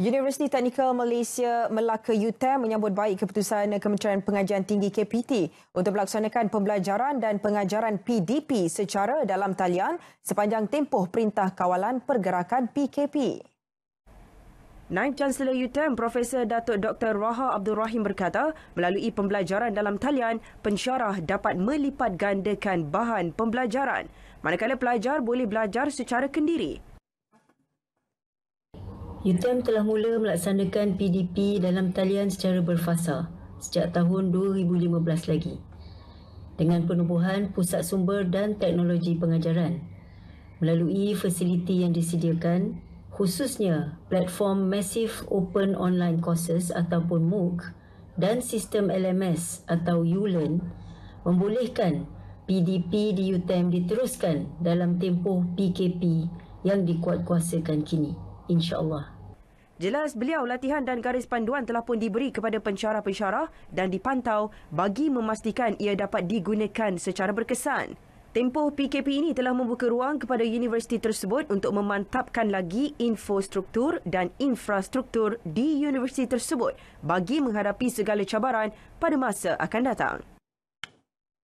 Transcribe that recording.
Universiti Teknikal Malaysia Melaka UTEM menyambut baik keputusan Kementerian Pengajian Tinggi KPT untuk melaksanakan pembelajaran dan pengajaran PDP secara dalam talian sepanjang tempoh Perintah Kawalan Pergerakan PKP. Naib Chancellor UTEM Profesor Datuk Dr. Raha Abdul Rahim berkata, melalui pembelajaran dalam talian, pensyarah dapat melipat gandakan bahan pembelajaran. Manakala pelajar boleh belajar secara kendiri. UTM telah mula melaksanakan PDP dalam talian secara berfasa sejak tahun 2015 lagi dengan penubuhan pusat sumber dan teknologi pengajaran melalui fasiliti yang disediakan khususnya platform Massive Open Online Courses ataupun MOOC dan sistem LMS atau ULearn membolehkan PDP di UTM diteruskan dalam tempoh PKP yang dikuatkuasakan kini insyaAllah. Jelas beliau latihan dan garis panduan telah pun diberi kepada pensyarah-pensyarah dan dipantau bagi memastikan ia dapat digunakan secara berkesan. Tempoh PKP ini telah membuka ruang kepada universiti tersebut untuk memantapkan lagi infrastruktur dan infrastruktur di universiti tersebut bagi menghadapi segala cabaran pada masa akan datang.